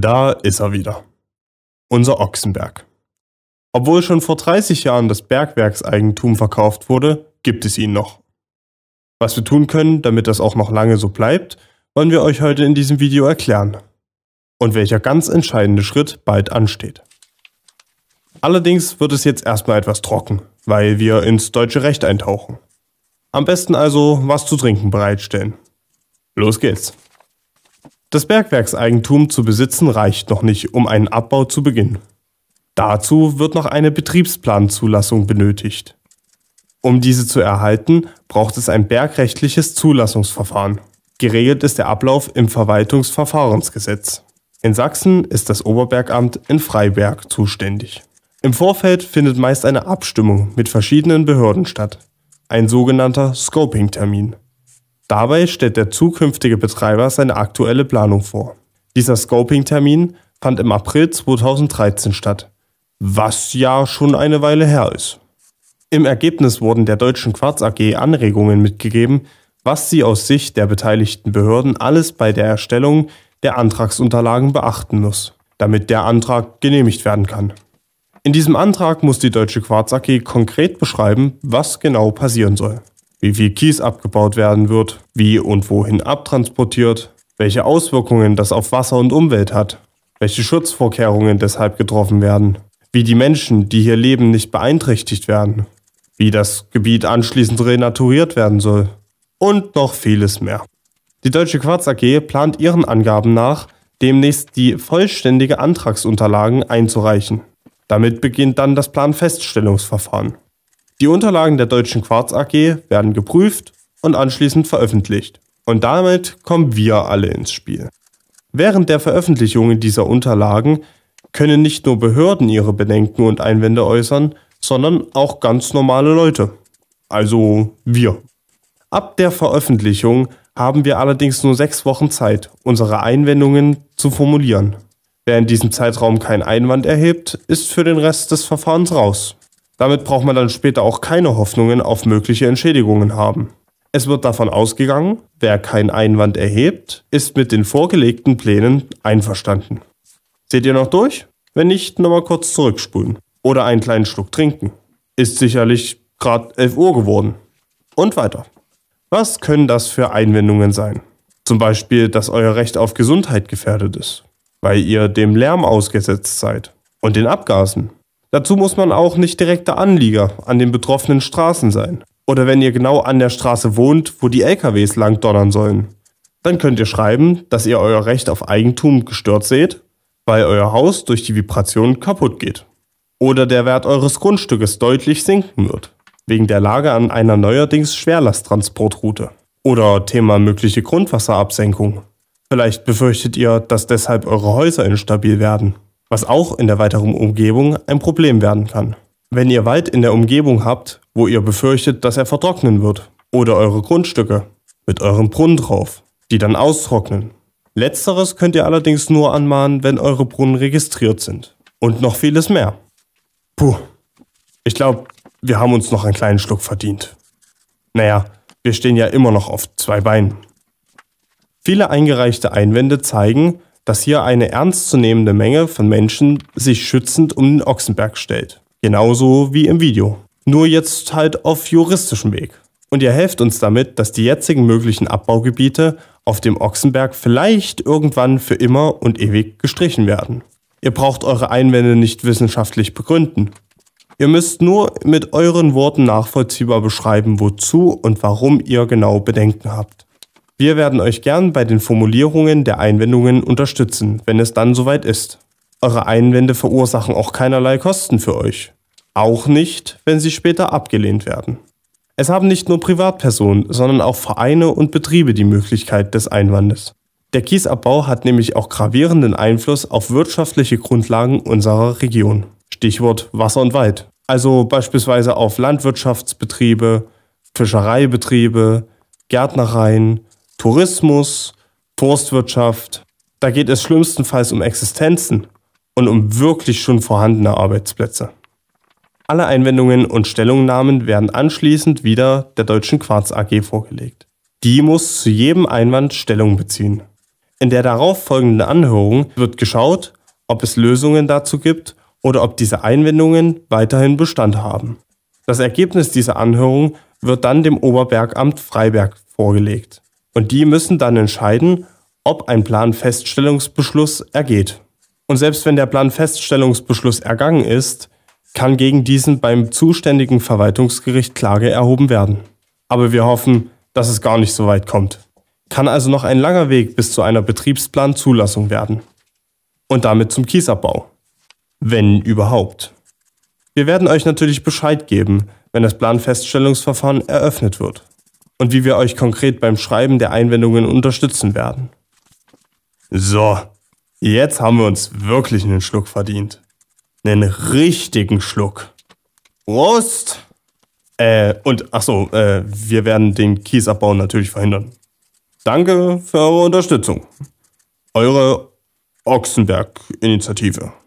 Da ist er wieder. Unser Ochsenberg. Obwohl schon vor 30 Jahren das Bergwerkseigentum verkauft wurde, gibt es ihn noch. Was wir tun können, damit das auch noch lange so bleibt, wollen wir euch heute in diesem Video erklären. Und welcher ganz entscheidende Schritt bald ansteht. Allerdings wird es jetzt erstmal etwas trocken, weil wir ins deutsche Recht eintauchen. Am besten also was zu trinken bereitstellen. Los geht's! Das Bergwerkseigentum zu besitzen reicht noch nicht, um einen Abbau zu beginnen. Dazu wird noch eine Betriebsplanzulassung benötigt. Um diese zu erhalten, braucht es ein bergrechtliches Zulassungsverfahren. Geregelt ist der Ablauf im Verwaltungsverfahrensgesetz. In Sachsen ist das Oberbergamt in Freiberg zuständig. Im Vorfeld findet meist eine Abstimmung mit verschiedenen Behörden statt, ein sogenannter Scoping-Termin. Dabei stellt der zukünftige Betreiber seine aktuelle Planung vor. Dieser Scoping-Termin fand im April 2013 statt, was ja schon eine Weile her ist. Im Ergebnis wurden der Deutschen Quarz AG Anregungen mitgegeben, was sie aus Sicht der beteiligten Behörden alles bei der Erstellung der Antragsunterlagen beachten muss, damit der Antrag genehmigt werden kann. In diesem Antrag muss die Deutsche Quarz AG konkret beschreiben, was genau passieren soll wie viel Kies abgebaut werden wird, wie und wohin abtransportiert, welche Auswirkungen das auf Wasser und Umwelt hat, welche Schutzvorkehrungen deshalb getroffen werden, wie die Menschen, die hier leben, nicht beeinträchtigt werden, wie das Gebiet anschließend renaturiert werden soll und noch vieles mehr. Die Deutsche Quarz AG plant ihren Angaben nach, demnächst die vollständige Antragsunterlagen einzureichen. Damit beginnt dann das Planfeststellungsverfahren. Die Unterlagen der Deutschen Quarz AG werden geprüft und anschließend veröffentlicht. Und damit kommen wir alle ins Spiel. Während der Veröffentlichung dieser Unterlagen können nicht nur Behörden ihre Bedenken und Einwände äußern, sondern auch ganz normale Leute. Also wir. Ab der Veröffentlichung haben wir allerdings nur sechs Wochen Zeit, unsere Einwendungen zu formulieren. Wer in diesem Zeitraum keinen Einwand erhebt, ist für den Rest des Verfahrens raus. Damit braucht man dann später auch keine Hoffnungen auf mögliche Entschädigungen haben. Es wird davon ausgegangen, wer keinen Einwand erhebt, ist mit den vorgelegten Plänen einverstanden. Seht ihr noch durch? Wenn nicht, nochmal kurz zurückspulen. Oder einen kleinen Schluck trinken. Ist sicherlich gerade 11 Uhr geworden. Und weiter. Was können das für Einwendungen sein? Zum Beispiel, dass euer Recht auf Gesundheit gefährdet ist, weil ihr dem Lärm ausgesetzt seid und den Abgasen Dazu muss man auch nicht direkter Anlieger an den betroffenen Straßen sein. Oder wenn ihr genau an der Straße wohnt, wo die LKWs lang donnern sollen. Dann könnt ihr schreiben, dass ihr euer Recht auf Eigentum gestört seht, weil euer Haus durch die Vibration kaputt geht. Oder der Wert eures Grundstückes deutlich sinken wird, wegen der Lage an einer neuerdings Schwerlasttransportroute. Oder Thema mögliche Grundwasserabsenkung. Vielleicht befürchtet ihr, dass deshalb eure Häuser instabil werden was auch in der weiteren Umgebung ein Problem werden kann. Wenn ihr Wald in der Umgebung habt, wo ihr befürchtet, dass er vertrocknen wird, oder eure Grundstücke mit eurem Brunnen drauf, die dann austrocknen. Letzteres könnt ihr allerdings nur anmahnen, wenn eure Brunnen registriert sind. Und noch vieles mehr. Puh, ich glaube, wir haben uns noch einen kleinen Schluck verdient. Naja, wir stehen ja immer noch auf zwei Beinen. Viele eingereichte Einwände zeigen, dass hier eine ernstzunehmende Menge von Menschen sich schützend um den Ochsenberg stellt. Genauso wie im Video. Nur jetzt halt auf juristischem Weg. Und ihr helft uns damit, dass die jetzigen möglichen Abbaugebiete auf dem Ochsenberg vielleicht irgendwann für immer und ewig gestrichen werden. Ihr braucht eure Einwände nicht wissenschaftlich begründen. Ihr müsst nur mit euren Worten nachvollziehbar beschreiben, wozu und warum ihr genau Bedenken habt. Wir werden euch gern bei den Formulierungen der Einwendungen unterstützen, wenn es dann soweit ist. Eure Einwände verursachen auch keinerlei Kosten für euch. Auch nicht, wenn sie später abgelehnt werden. Es haben nicht nur Privatpersonen, sondern auch Vereine und Betriebe die Möglichkeit des Einwandes. Der Kiesabbau hat nämlich auch gravierenden Einfluss auf wirtschaftliche Grundlagen unserer Region. Stichwort Wasser und Wald. Also beispielsweise auf Landwirtschaftsbetriebe, Fischereibetriebe, Gärtnereien, Tourismus, Forstwirtschaft. Da geht es schlimmstenfalls um Existenzen und um wirklich schon vorhandene Arbeitsplätze. Alle Einwendungen und Stellungnahmen werden anschließend wieder der Deutschen Quarz AG vorgelegt. Die muss zu jedem Einwand Stellung beziehen. In der darauffolgenden Anhörung wird geschaut, ob es Lösungen dazu gibt oder ob diese Einwendungen weiterhin Bestand haben. Das Ergebnis dieser Anhörung wird dann dem Oberbergamt Freiberg vorgelegt. Und die müssen dann entscheiden, ob ein Planfeststellungsbeschluss ergeht. Und selbst wenn der Planfeststellungsbeschluss ergangen ist, kann gegen diesen beim zuständigen Verwaltungsgericht Klage erhoben werden. Aber wir hoffen, dass es gar nicht so weit kommt. Kann also noch ein langer Weg bis zu einer Betriebsplanzulassung werden. Und damit zum Kiesabbau. Wenn überhaupt. Wir werden euch natürlich Bescheid geben, wenn das Planfeststellungsverfahren eröffnet wird und wie wir euch konkret beim Schreiben der Einwendungen unterstützen werden. So, jetzt haben wir uns wirklich einen Schluck verdient. Einen richtigen Schluck. Prost! Äh, und ach so, äh, wir werden den Kiesabbau natürlich verhindern. Danke für eure Unterstützung. Eure Ochsenberg-Initiative.